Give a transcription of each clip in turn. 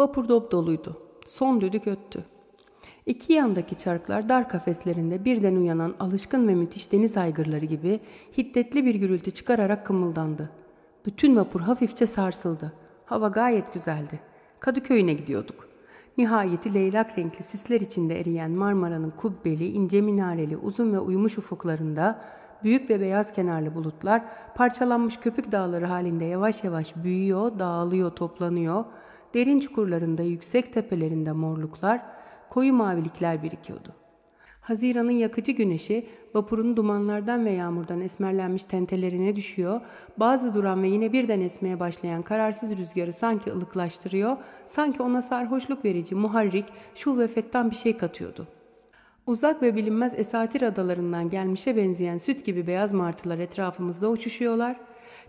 Vapur dop doluydu. Son düdük öttü. İki yandaki çarklar dar kafeslerinde birden uyanan alışkın ve müthiş deniz aygırları gibi hiddetli bir gürültü çıkararak kımıldandı. Bütün vapur hafifçe sarsıldı. Hava gayet güzeldi. Kadıköy'üne gidiyorduk. Nihayeti leylak renkli sisler içinde eriyen Marmara'nın kubbeli, ince minareli, uzun ve uyumuş ufuklarında büyük ve beyaz kenarlı bulutlar parçalanmış köpük dağları halinde yavaş yavaş büyüyor, dağılıyor, toplanıyor, Derin çukurlarında, yüksek tepelerinde morluklar, koyu mavilikler birikiyordu. Haziran'ın yakıcı güneşi vapurun dumanlardan ve yağmurdan esmerlenmiş tentelerine düşüyor, bazı duran ve yine birden esmeye başlayan kararsız rüzgarı sanki ılıklaştırıyor, sanki ona sarhoşluk verici, muharrik, şu ve fettan bir şey katıyordu. Uzak ve bilinmez esatir adalarından gelmişe benzeyen süt gibi beyaz martılar etrafımızda uçuşuyorlar,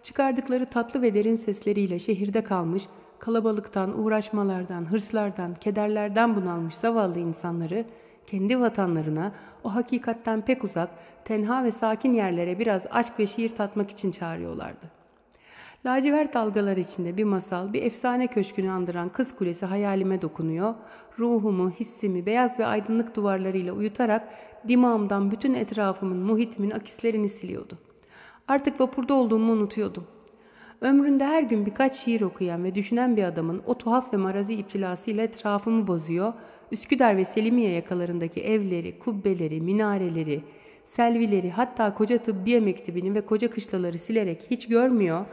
çıkardıkları tatlı ve derin sesleriyle şehirde kalmış, kalabalıktan, uğraşmalardan, hırslardan, kederlerden bunalmış zavallı insanları kendi vatanlarına, o hakikatten pek uzak, tenha ve sakin yerlere biraz aşk ve şiir tatmak için çağırıyorlardı. Lacivert dalgalar içinde bir masal, bir efsane köşkünü andıran kız kulesi hayalime dokunuyor, ruhumu, hissimi beyaz ve aydınlık duvarlarıyla uyutarak dimağımdan bütün etrafımın, muhitimin akislerini siliyordu. Artık vapurda olduğumu unutuyordum. Ömründe her gün birkaç şiir okuyan ve düşünen bir adamın o tuhaf ve marazi iptilasıyla etrafımı bozuyor, Üsküdar ve Selimiye yakalarındaki evleri, kubbeleri, minareleri, selvileri hatta koca tıbbiye mektebini ve koca kışlaları silerek hiç görmüyor,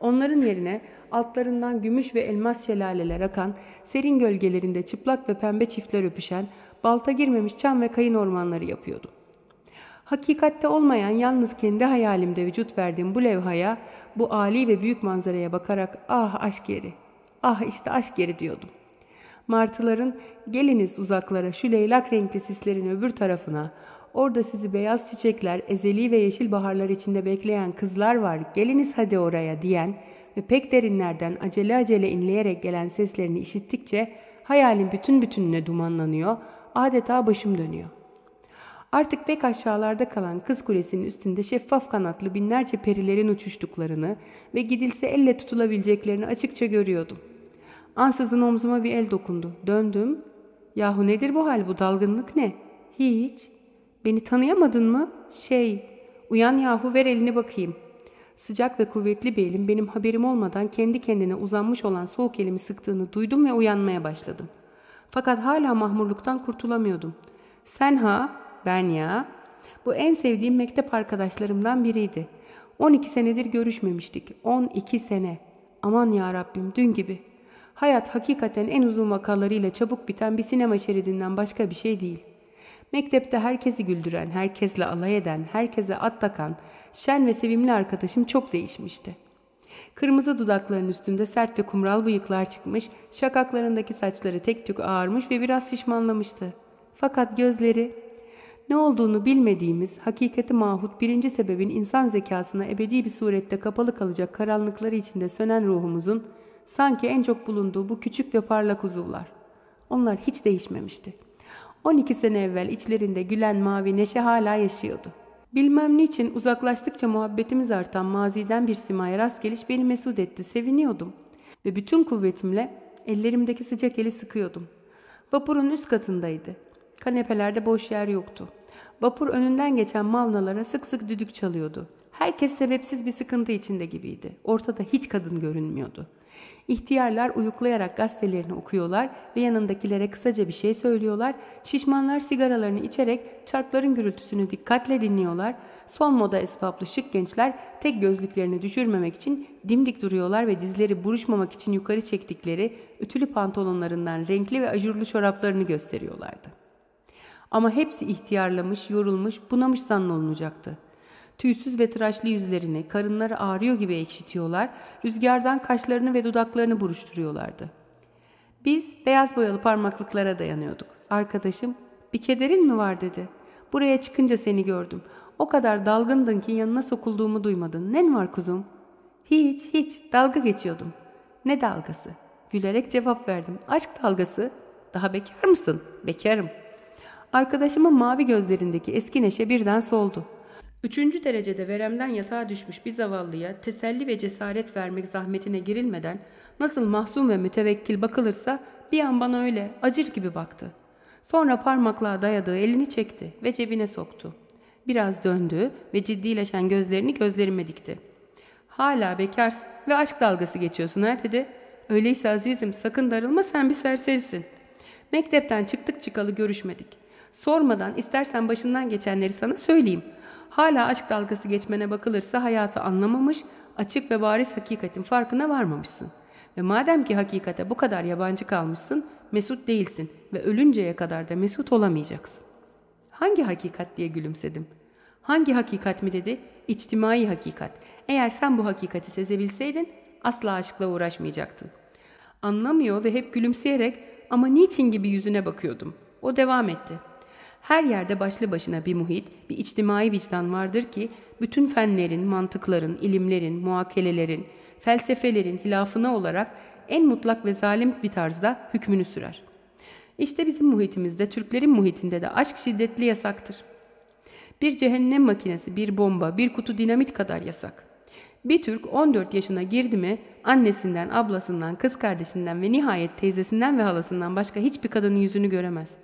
Onların yerine altlarından gümüş ve elmas şelaleler akan, serin gölgelerinde çıplak ve pembe çiftler öpüşen, balta girmemiş çam ve kayın ormanları yapıyordu. Hakikatte olmayan yalnız kendi hayalimde vücut verdiğim bu levhaya, bu âli ve büyük manzaraya bakarak ah aşk yeri, ah işte aşk yeri diyordum. Martıların geliniz uzaklara şu leylak renkli sislerin öbür tarafına, orada sizi beyaz çiçekler, ezeli ve yeşil baharlar içinde bekleyen kızlar var, geliniz hadi oraya diyen ve pek derinlerden acele acele inleyerek gelen seslerini işittikçe hayalim bütün bütününe dumanlanıyor, adeta başım dönüyor.'' Artık pek aşağılarda kalan kız kulesinin üstünde şeffaf kanatlı binlerce perilerin uçuştuklarını ve gidilse elle tutulabileceklerini açıkça görüyordum. Ansızın omzuma bir el dokundu. Döndüm. Yahu nedir bu hal bu dalgınlık ne? Hiç. Beni tanıyamadın mı? Şey, uyan yahu ver elini bakayım. Sıcak ve kuvvetli bir elim benim haberim olmadan kendi kendine uzanmış olan soğuk elimi sıktığını duydum ve uyanmaya başladım. Fakat hala mahmurluktan kurtulamıyordum. Sen ha Benya. Bu en sevdiğim mektep arkadaşlarımdan biriydi. 12 senedir görüşmemiştik. 12 sene. Aman ya Rabbim dün gibi. Hayat hakikaten en uzun vakalarıyla çabuk biten bir sinema şeridinden başka bir şey değil. Mektepte herkesi güldüren, herkesle alay eden, herkese at takan, şen ve sevimli arkadaşım çok değişmişti. Kırmızı dudakların üstünde sert ve kumral bıyıklar çıkmış, şakaklarındaki saçları tek tük ağarmış ve biraz şişmanlamıştı. Fakat gözleri ne olduğunu bilmediğimiz, hakikati mahut birinci sebebin insan zekasına ebedi bir surette kapalı kalacak karanlıkları içinde sönen ruhumuzun, sanki en çok bulunduğu bu küçük ve parlak uzuvlar. Onlar hiç değişmemişti. 12 sene evvel içlerinde gülen mavi neşe hala yaşıyordu. Bilmem niçin uzaklaştıkça muhabbetimiz artan maziden bir simaya rast geliş beni mesut etti, seviniyordum. Ve bütün kuvvetimle ellerimdeki sıcak eli sıkıyordum. Vapurun üst katındaydı. Kanepelerde boş yer yoktu. Vapur önünden geçen mavnalara sık sık düdük çalıyordu. Herkes sebepsiz bir sıkıntı içinde gibiydi. Ortada hiç kadın görünmüyordu. İhtiyarlar uyuklayarak gazetelerini okuyorlar ve yanındakilere kısaca bir şey söylüyorlar. Şişmanlar sigaralarını içerek çarkların gürültüsünü dikkatle dinliyorlar. Son moda esvaplı şık gençler tek gözlüklerini düşürmemek için dimdik duruyorlar ve dizleri buruşmamak için yukarı çektikleri ütülü pantolonlarından renkli ve ajurlu çoraplarını gösteriyorlardı. Ama hepsi ihtiyarlamış, yorulmuş, bunamış zannolunacaktı. Tüysüz ve tıraşlı yüzlerini, karınları ağrıyor gibi ekşitiyorlar, rüzgardan kaşlarını ve dudaklarını buruşturuyorlardı. Biz beyaz boyalı parmaklıklara dayanıyorduk. Arkadaşım, bir kederin mi var dedi. Buraya çıkınca seni gördüm. O kadar dalgındın ki yanına sokulduğumu duymadın. Ne var kuzum? Hiç, hiç. Dalga geçiyordum. Ne dalgası? Gülerek cevap verdim. Aşk dalgası. Daha bekar mısın? Bekarım. Arkadaşımın mavi gözlerindeki eski neşe birden soldu. Üçüncü derecede veremden yatağa düşmüş bir zavallıya teselli ve cesaret vermek zahmetine girilmeden nasıl mahzun ve mütevekkil bakılırsa bir an bana öyle acır gibi baktı. Sonra parmaklığa dayadığı elini çekti ve cebine soktu. Biraz döndü ve ciddileşen gözlerini gözlerime dikti. Hala bekarsın ve aşk dalgası geçiyorsun ha dedi. Öyleyse azizim sakın darılma sen bir serserisin. Mektepten çıktık çıkalı görüşmedik. Sormadan istersen başından geçenleri sana söyleyeyim. Hala aşk dalgası geçmene bakılırsa hayatı anlamamış, açık ve bariz hakikatin farkına varmamışsın. Ve madem ki hakikate bu kadar yabancı kalmışsın, mesut değilsin ve ölünceye kadar da mesut olamayacaksın. Hangi hakikat diye gülümsedim. Hangi hakikat mi dedi? İçtimai hakikat. Eğer sen bu hakikati sezebilseydin asla aşkla uğraşmayacaktın. Anlamıyor ve hep gülümseyerek ama niçin gibi yüzüne bakıyordum. O devam etti. Her yerde başlı başına bir muhit, bir içtimai vicdan vardır ki bütün fenlerin, mantıkların, ilimlerin, muakelelerin, felsefelerin hilafına olarak en mutlak ve zalim bir tarzda hükmünü sürer. İşte bizim muhitimizde, Türklerin muhitinde de aşk şiddetli yasaktır. Bir cehennem makinesi, bir bomba, bir kutu dinamit kadar yasak. Bir Türk 14 yaşına girdi mi annesinden, ablasından, kız kardeşinden ve nihayet teyzesinden ve halasından başka hiçbir kadının yüzünü göremez.''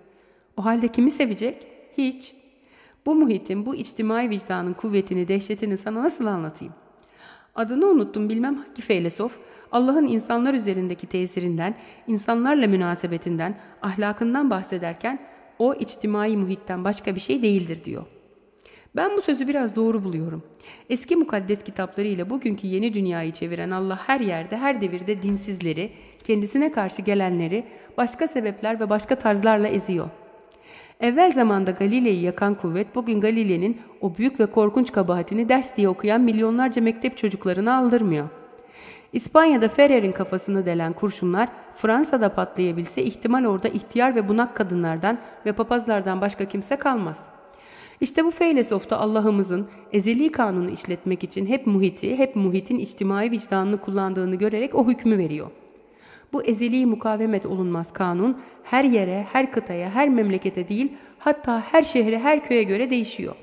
O halde kimi sevecek? Hiç. Bu muhitin, bu içtimai vicdanın kuvvetini, dehşetini sana nasıl anlatayım? Adını unuttum bilmem hangi feylesof, Allah'ın insanlar üzerindeki tesirinden, insanlarla münasebetinden, ahlakından bahsederken o içtimai muhitten başka bir şey değildir diyor. Ben bu sözü biraz doğru buluyorum. Eski mukaddes kitapları ile bugünkü yeni dünyayı çeviren Allah her yerde, her devirde dinsizleri, kendisine karşı gelenleri başka sebepler ve başka tarzlarla eziyor.'' Evvel zamanda Galile'yi yakan kuvvet bugün Galile'nin o büyük ve korkunç kabahatini ders diye okuyan milyonlarca mektep çocuklarını aldırmıyor. İspanya'da Ferrer'in kafasını delen kurşunlar Fransa'da patlayabilse ihtimal orada ihtiyar ve bunak kadınlardan ve papazlardan başka kimse kalmaz. İşte bu feylesofta Allah'ımızın ezeli kanunu işletmek için hep muhiti, hep muhitin içtimai vicdanını kullandığını görerek o hükmü veriyor.'' Bu ezeli mukavemet olunmaz kanun her yere, her kıtaya, her memlekete değil hatta her şehre, her köye göre değişiyor.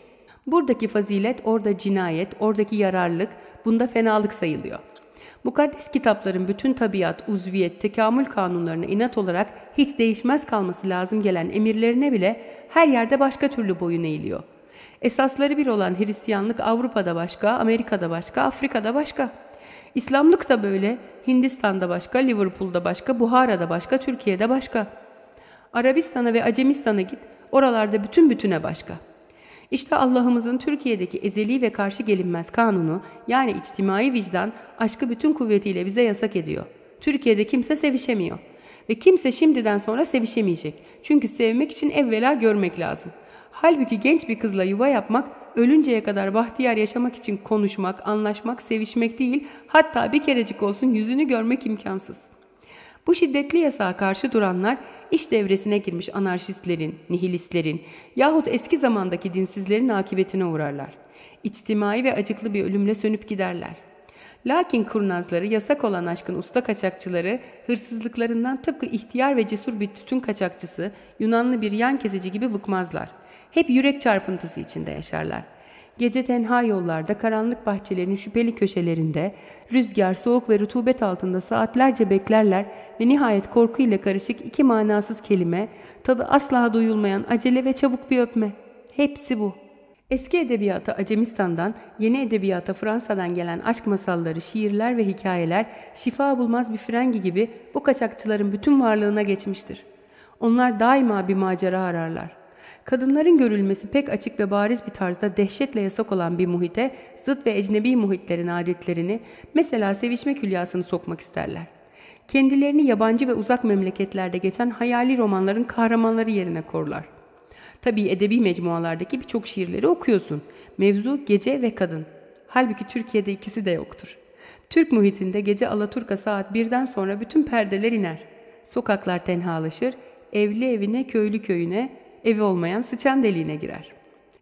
Buradaki fazilet orada cinayet, oradaki yararlık, bunda fenalık sayılıyor. Mukaddes kitapların bütün tabiat, uzviyet, tekamül kanunlarına inat olarak hiç değişmez kalması lazım gelen emirlerine bile her yerde başka türlü boyun eğiliyor. Esasları bir olan Hristiyanlık Avrupa'da başka, Amerika'da başka, Afrika'da başka.'' İslamlık da böyle, Hindistan'da başka, Liverpool'da başka, Buhara'da başka, Türkiye'de başka. Arabistan'a ve Acemistan'a git, oralarda bütün bütüne başka. İşte Allah'ımızın Türkiye'deki ezeli ve karşı gelinmez kanunu, yani içtimai vicdan, aşkı bütün kuvvetiyle bize yasak ediyor. Türkiye'de kimse sevişemiyor. Ve kimse şimdiden sonra sevişemeyecek. Çünkü sevmek için evvela görmek lazım. Halbuki genç bir kızla yuva yapmak ölünceye kadar bahtiyar yaşamak için konuşmak, anlaşmak, sevişmek değil, hatta bir kerecik olsun yüzünü görmek imkansız. Bu şiddetli yasağa karşı duranlar iş devresine girmiş anarşistlerin, nihilistlerin yahut eski zamandaki dinsizlerin akıbetine uğrarlar. İçtimai ve acıklı bir ölümle sönüp giderler. Lakin kurnazları, yasak olan aşkın usta kaçakçıları, hırsızlıklarından tıpkı ihtiyar ve cesur bir tütün kaçakçısı, Yunanlı bir yan kesici gibi vıkmazlar.'' hep yürek çarpıntısı içinde yaşarlar. Gece tenha yollarda, karanlık bahçelerin şüpheli köşelerinde, rüzgar, soğuk ve rutubet altında saatlerce beklerler ve nihayet korku ile karışık iki manasız kelime, tadı asla duyulmayan acele ve çabuk bir öpme. Hepsi bu. Eski edebiyata Acemistan'dan, yeni edebiyata Fransa'dan gelen aşk masalları, şiirler ve hikayeler şifa bulmaz bir frengi gibi bu kaçakçıların bütün varlığına geçmiştir. Onlar daima bir macera ararlar kadınların görülmesi pek açık ve bariz bir tarzda dehşetle yasak olan bir muhite, zıt ve ecnebi muhitlerin adetlerini, mesela sevişme külliyasını sokmak isterler. Kendilerini yabancı ve uzak memleketlerde geçen hayali romanların kahramanları yerine korlar. Tabii edebi mecmualardaki birçok şiirleri okuyorsun. Mevzu gece ve kadın. Halbuki Türkiye'de ikisi de yoktur. Türk muhitinde gece Alaturka saat birden sonra bütün perdeler iner. Sokaklar tenhalaşır, evli evine, köylü köyüne, evi olmayan sıçan deliğine girer.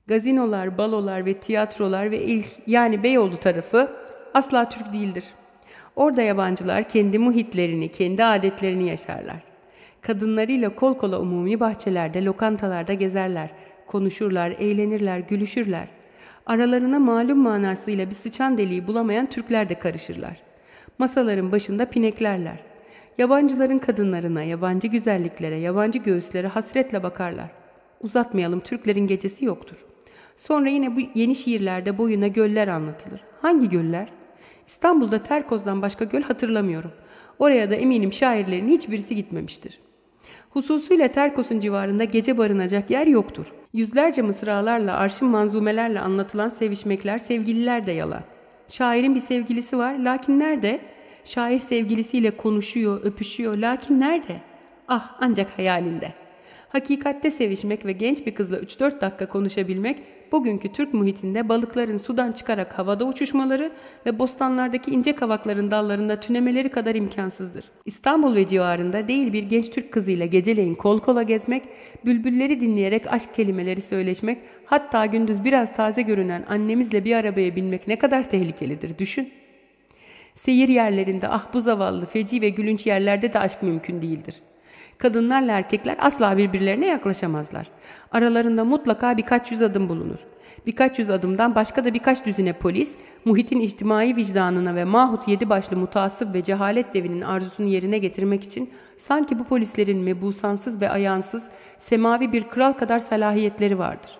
Gazinolar, balolar ve tiyatrolar ve ilk yani Beyoğlu tarafı asla Türk değildir. Orada yabancılar kendi muhitlerini, kendi adetlerini yaşarlar. Kadınlarıyla kol kola umumi bahçelerde, lokantalarda gezerler, konuşurlar, eğlenirler, gülüşürler. Aralarına malum manasıyla bir sıçan deliği bulamayan Türkler de karışırlar. Masaların başında pineklerler. Yabancıların kadınlarına, yabancı güzelliklere, yabancı göğüslere hasretle bakarlar. Uzatmayalım Türklerin gecesi yoktur. Sonra yine bu yeni şiirlerde boyuna göller anlatılır. Hangi göller? İstanbul'da Terkoz'dan başka göl hatırlamıyorum. Oraya da eminim şairlerin hiçbirisi gitmemiştir. Hususuyla Terkos'un civarında gece barınacak yer yoktur. Yüzlerce mısralarla, arşın manzumelerle anlatılan sevişmekler, sevgililer de yalan. Şairin bir sevgilisi var, lakin nerede? Şair sevgilisiyle konuşuyor, öpüşüyor, lakin nerede? Ah ancak hayalinde.'' hakikatte sevişmek ve genç bir kızla 3-4 dakika konuşabilmek, bugünkü Türk muhitinde balıkların sudan çıkarak havada uçuşmaları ve bostanlardaki ince kavakların dallarında tünemeleri kadar imkansızdır. İstanbul ve civarında değil bir genç Türk kızıyla geceleyin kol kola gezmek, bülbülleri dinleyerek aşk kelimeleri söyleşmek, hatta gündüz biraz taze görünen annemizle bir arabaya binmek ne kadar tehlikelidir düşün. Seyir yerlerinde ah bu zavallı feci ve gülünç yerlerde de aşk mümkün değildir.'' Kadınlarla erkekler asla birbirlerine yaklaşamazlar. Aralarında mutlaka birkaç yüz adım bulunur. Birkaç yüz adımdan başka da birkaç düzine polis, muhitin içtimai vicdanına ve mahut yedi başlı mutasip ve cehalet devinin arzusunu yerine getirmek için sanki bu polislerin mebusansız ve ayansız, semavi bir kral kadar salahiyetleri vardır.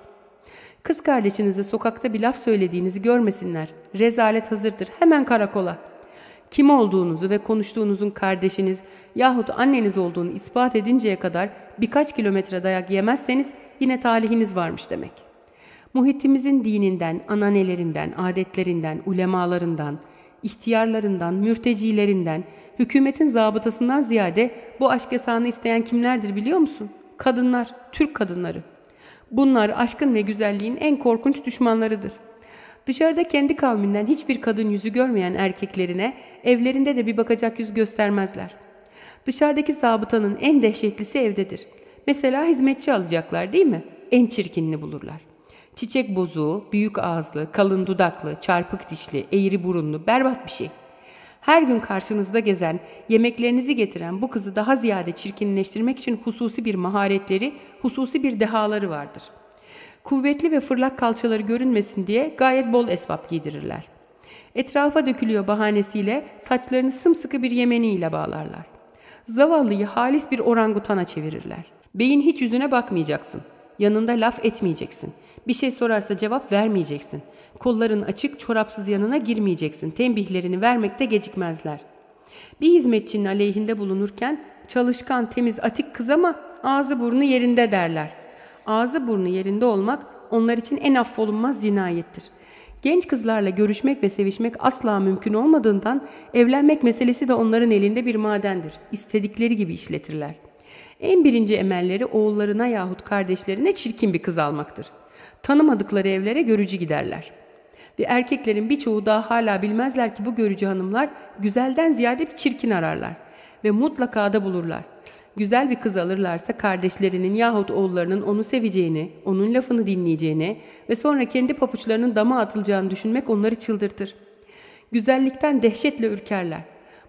Kız kardeşinize sokakta bir laf söylediğinizi görmesinler. Rezalet hazırdır. Hemen karakola. Kim olduğunuzu ve konuştuğunuzun kardeşiniz, yahut anneniz olduğunu ispat edinceye kadar birkaç kilometre dayak yemezseniz yine talihiniz varmış demek. Muhitimizin dininden, ananelerinden, adetlerinden, ulemalarından, ihtiyarlarından, mürtecilerinden, hükümetin zabıtasından ziyade bu aşk yasağını isteyen kimlerdir biliyor musun? Kadınlar, Türk kadınları. Bunlar aşkın ve güzelliğin en korkunç düşmanlarıdır. Dışarıda kendi kavminden hiçbir kadın yüzü görmeyen erkeklerine evlerinde de bir bakacak yüz göstermezler. Dışarıdaki zabıtanın en dehşetlisi evdedir. Mesela hizmetçi alacaklar değil mi? En çirkinini bulurlar. Çiçek bozuğu, büyük ağızlı, kalın dudaklı, çarpık dişli, eğri burunlu, berbat bir şey. Her gün karşınızda gezen, yemeklerinizi getiren bu kızı daha ziyade çirkinleştirmek için hususi bir maharetleri, hususi bir dehaları vardır. Kuvvetli ve fırlak kalçaları görünmesin diye gayet bol esvap giydirirler. Etrafa dökülüyor bahanesiyle saçlarını sımsıkı bir yemeniyle bağlarlar zavallıyı halis bir orangutana çevirirler. Beyin hiç yüzüne bakmayacaksın. Yanında laf etmeyeceksin. Bir şey sorarsa cevap vermeyeceksin. Kolların açık çorapsız yanına girmeyeceksin. Tembihlerini vermekte gecikmezler. Bir hizmetçinin aleyhinde bulunurken çalışkan temiz atik kız ama ağzı burnu yerinde derler. Ağzı burnu yerinde olmak onlar için en affolunmaz cinayettir. Genç kızlarla görüşmek ve sevişmek asla mümkün olmadığından evlenmek meselesi de onların elinde bir madendir. İstedikleri gibi işletirler. En birinci emelleri oğullarına yahut kardeşlerine çirkin bir kız almaktır. Tanımadıkları evlere görücü giderler. Ve erkeklerin birçoğu daha hala bilmezler ki bu görücü hanımlar güzelden ziyade bir çirkin ararlar ve mutlaka da bulurlar güzel bir kız alırlarsa kardeşlerinin yahut oğullarının onu seveceğini, onun lafını dinleyeceğini ve sonra kendi papuçlarının dama atılacağını düşünmek onları çıldırtır. Güzellikten dehşetle ürkerler.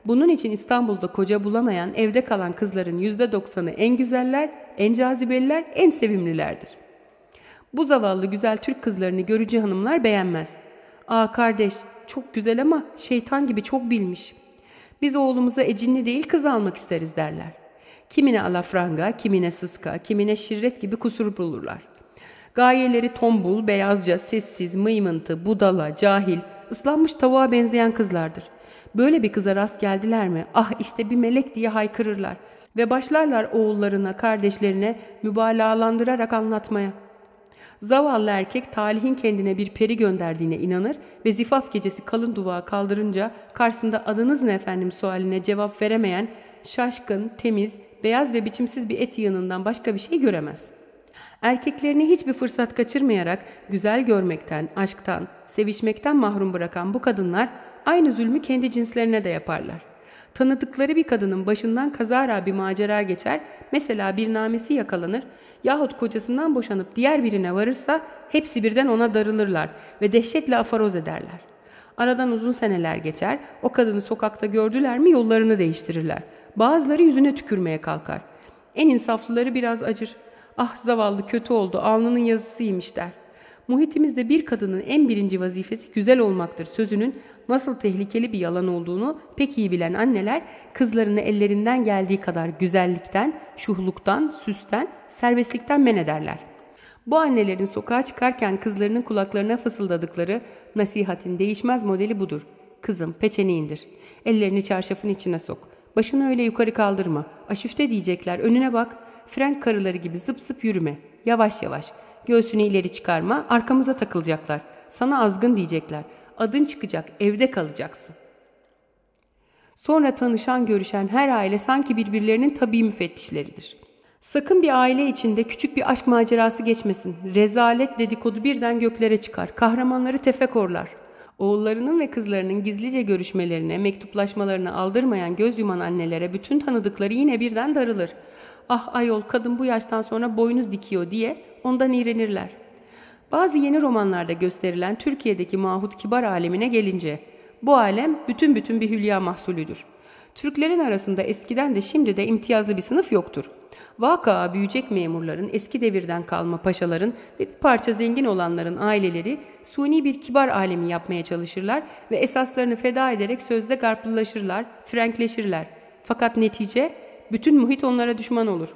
Bunun için İstanbul'da koca bulamayan, evde kalan kızların yüzde doksanı en güzeller, en cazibeliler, en sevimlilerdir. Bu zavallı güzel Türk kızlarını görücü hanımlar beğenmez. Aa kardeş, çok güzel ama şeytan gibi çok bilmiş. Biz oğlumuza ecinli değil kız almak isteriz derler. Kimine alafranga, kimine sıska, kimine şirret gibi kusur bulurlar. Gayeleri tombul, beyazca, sessiz, mıymıntı, budala, cahil, ıslanmış tavuğa benzeyen kızlardır. Böyle bir kıza rast geldiler mi? Ah işte bir melek diye haykırırlar ve başlarlar oğullarına, kardeşlerine mübalağalandırarak anlatmaya. Zavallı erkek talihin kendine bir peri gönderdiğine inanır ve zifaf gecesi kalın duvağa kaldırınca karşısında adınız ne efendim sualine cevap veremeyen şaşkın, temiz, beyaz ve biçimsiz bir et yığınından başka bir şey göremez. Erkeklerini hiçbir fırsat kaçırmayarak güzel görmekten, aşktan, sevişmekten mahrum bırakan bu kadınlar aynı zulmü kendi cinslerine de yaparlar. Tanıdıkları bir kadının başından kazara bir macera geçer, mesela bir namesi yakalanır yahut kocasından boşanıp diğer birine varırsa hepsi birden ona darılırlar ve dehşetle afaroz ederler. Aradan uzun seneler geçer, o kadını sokakta gördüler mi yollarını değiştirirler. Bazıları yüzüne tükürmeye kalkar. En insaflıları biraz acır. Ah zavallı kötü oldu alnının yazısıymış der. Muhitimizde bir kadının en birinci vazifesi güzel olmaktır sözünün nasıl tehlikeli bir yalan olduğunu pek iyi bilen anneler kızlarını ellerinden geldiği kadar güzellikten, şuhluktan, süsten, serbestlikten men ederler. Bu annelerin sokağa çıkarken kızlarının kulaklarına fısıldadıkları nasihatin değişmez modeli budur. Kızım peçeni indir. Ellerini çarşafın içine sok. Başını öyle yukarı kaldırma. Aşüfte diyecekler. Önüne bak. Frank karıları gibi zıp zıp yürüme. Yavaş yavaş. Göğsünü ileri çıkarma. Arkamıza takılacaklar. Sana azgın diyecekler. Adın çıkacak. Evde kalacaksın. Sonra tanışan görüşen her aile sanki birbirlerinin tabi müfettişleridir. Sakın bir aile içinde küçük bir aşk macerası geçmesin. Rezalet dedikodu birden göklere çıkar. Kahramanları tefek orlar. Oğullarının ve kızlarının gizlice görüşmelerine, mektuplaşmalarına aldırmayan göz yuman annelere bütün tanıdıkları yine birden darılır. Ah ayol kadın bu yaştan sonra boynuz dikiyor diye ondan iğrenirler. Bazı yeni romanlarda gösterilen Türkiye'deki mahut kibar alemine gelince bu alem bütün bütün bir hülya mahsulüdür. Türklerin arasında eskiden de şimdi de imtiyazlı bir sınıf yoktur. Vaka büyüyecek memurların, eski devirden kalma paşaların ve bir parça zengin olanların aileleri suni bir kibar alemi yapmaya çalışırlar ve esaslarını feda ederek sözde garplılaşırlar, frenkleşirler. Fakat netice bütün muhit onlara düşman olur.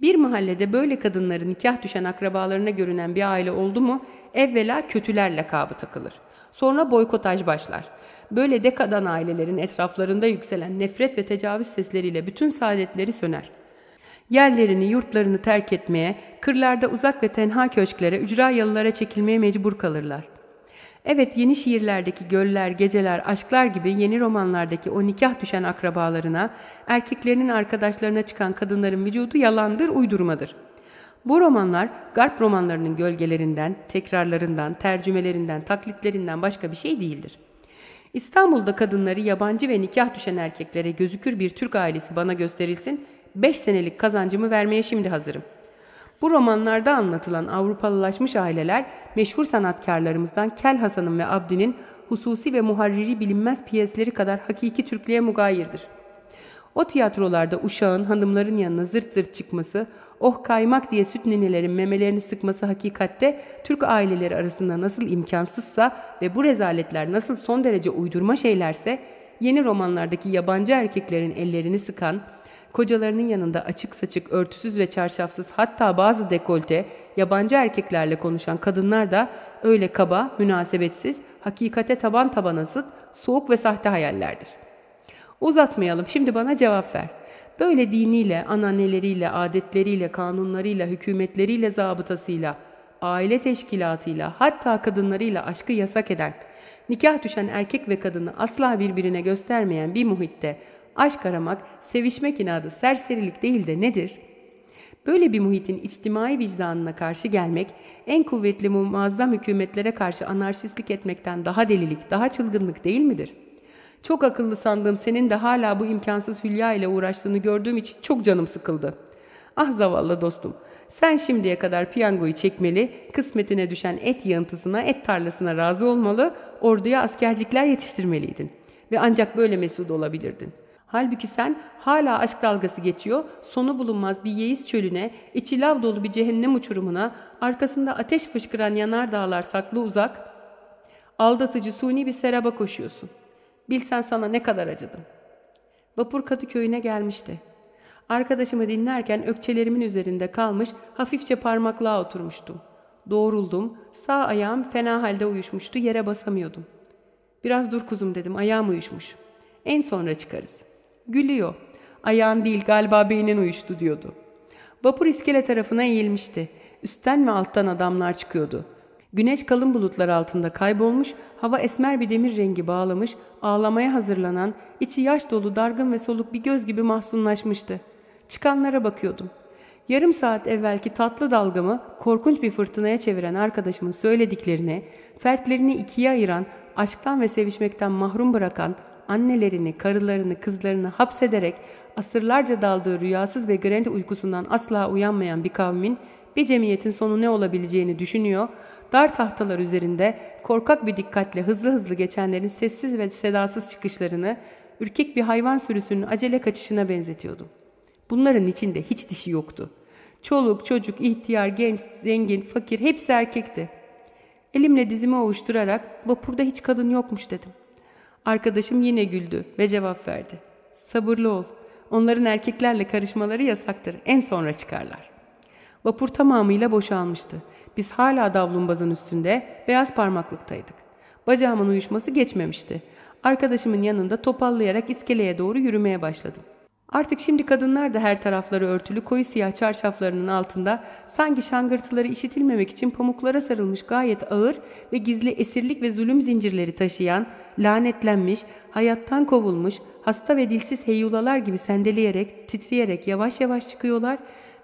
Bir mahallede böyle kadınların nikah düşen akrabalarına görünen bir aile oldu mu evvela kötüler lakabı takılır.'' Sonra boykotaj başlar. Böyle dekadan ailelerin etraflarında yükselen nefret ve tecavüz sesleriyle bütün saadetleri söner. Yerlerini, yurtlarını terk etmeye, kırlarda uzak ve tenha köşklere, ücra yalılara çekilmeye mecbur kalırlar. Evet yeni şiirlerdeki göller, geceler, aşklar gibi yeni romanlardaki o nikah düşen akrabalarına, erkeklerinin arkadaşlarına çıkan kadınların vücudu yalandır, uydurmadır.'' Bu romanlar Garp romanlarının gölgelerinden, tekrarlarından, tercümelerinden, taklitlerinden başka bir şey değildir. İstanbul'da kadınları yabancı ve nikah düşen erkeklere gözükür bir Türk ailesi bana gösterilsin, 5 senelik kazancımı vermeye şimdi hazırım. Bu romanlarda anlatılan Avrupalılaşmış aileler meşhur sanatkarlarımızdan Kel Hasan'ın ve Abdi'nin hususi ve muharriri bilinmez piyesleri kadar hakiki Türklüğe mugayirdir. O tiyatrolarda uşağın hanımların yanına zırt zırt çıkması, oh kaymak diye süt ninelerin memelerini sıkması hakikatte Türk aileleri arasında nasıl imkansızsa ve bu rezaletler nasıl son derece uydurma şeylerse yeni romanlardaki yabancı erkeklerin ellerini sıkan, kocalarının yanında açık saçık, örtüsüz ve çarşafsız hatta bazı dekolte, yabancı erkeklerle konuşan kadınlar da öyle kaba, münasebetsiz, hakikate taban tabana zıt, soğuk ve sahte hayallerdir. Uzatmayalım, şimdi bana cevap ver böyle diniyle, ananeleriyle, adetleriyle, kanunlarıyla, hükümetleriyle, zabıtasıyla, aile teşkilatıyla, hatta kadınlarıyla aşkı yasak eden, nikah düşen erkek ve kadını asla birbirine göstermeyen bir muhitte aşk aramak, sevişmek inadı serserilik değil de nedir? Böyle bir muhitin içtimai vicdanına karşı gelmek, en kuvvetli muazzam hükümetlere karşı anarşistlik etmekten daha delilik, daha çılgınlık değil midir?'' Çok akıllı sandığım senin de hala bu imkansız hülya ile uğraştığını gördüğüm için çok canım sıkıldı. Ah zavallı dostum. Sen şimdiye kadar piyangoyu çekmeli, kısmetine düşen et yanıtısına et tarlasına razı olmalı, orduya askercikler yetiştirmeliydin. Ve ancak böyle mesut olabilirdin. Halbuki sen hala aşk dalgası geçiyor, sonu bulunmaz bir yeis çölüne, içi lav dolu bir cehennem uçurumuna, arkasında ateş fışkıran yanardağlar saklı uzak, aldatıcı suni bir seraba koşuyorsun.'' Bilsen sana ne kadar acıdım. Vapur Kadıköy'üne gelmişti. Arkadaşımı dinlerken ökçelerimin üzerinde kalmış hafifçe parmaklığa oturmuştum. Doğruldum. Sağ ayağım fena halde uyuşmuştu. Yere basamıyordum. Biraz dur kuzum dedim. Ayağım uyuşmuş. En sonra çıkarız. Gülüyor. Ayağın değil galiba beynin uyuştu diyordu. Vapur iskele tarafına eğilmişti. Üstten ve alttan adamlar çıkıyordu. Güneş kalın bulutlar altında kaybolmuş, hava esmer bir demir rengi bağlamış, ağlamaya hazırlanan, içi yaş dolu dargın ve soluk bir göz gibi mahzunlaşmıştı. Çıkanlara bakıyordum. Yarım saat evvelki tatlı dalgamı korkunç bir fırtınaya çeviren arkadaşımın söylediklerine, fertlerini ikiye ayıran, aşktan ve sevişmekten mahrum bırakan, annelerini, karılarını, kızlarını hapsederek asırlarca daldığı rüyasız ve grand uykusundan asla uyanmayan bir kavmin bir cemiyetin sonu ne olabileceğini düşünüyor, dar tahtalar üzerinde korkak bir dikkatle hızlı hızlı geçenlerin sessiz ve sedasız çıkışlarını ürkek bir hayvan sürüsünün acele kaçışına benzetiyordum. Bunların içinde hiç dişi yoktu. Çoluk, çocuk, ihtiyar, genç, zengin, fakir hepsi erkekti. Elimle dizimi ovuşturarak vapurda hiç kadın yokmuş dedim. Arkadaşım yine güldü ve cevap verdi. Sabırlı ol. Onların erkeklerle karışmaları yasaktır. En sonra çıkarlar. Vapur tamamıyla boşalmıştı. Biz hala davlumbazın üstünde beyaz parmaklıktaydık. Bacağımın uyuşması geçmemişti. Arkadaşımın yanında topallayarak iskeleye doğru yürümeye başladım. Artık şimdi kadınlar da her tarafları örtülü koyu siyah çarşaflarının altında sanki şangırtıları işitilmemek için pamuklara sarılmış gayet ağır ve gizli esirlik ve zulüm zincirleri taşıyan, lanetlenmiş, hayattan kovulmuş, hasta ve dilsiz heyyulalar gibi sendeleyerek, titreyerek yavaş yavaş çıkıyorlar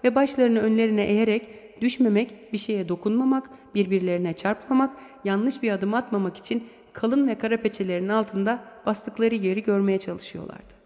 ve başlarını önlerine eğerek düşmemek, bir şeye dokunmamak, birbirlerine çarpmamak, yanlış bir adım atmamak için kalın ve kara peçelerin altında bastıkları yeri görmeye çalışıyorlardı.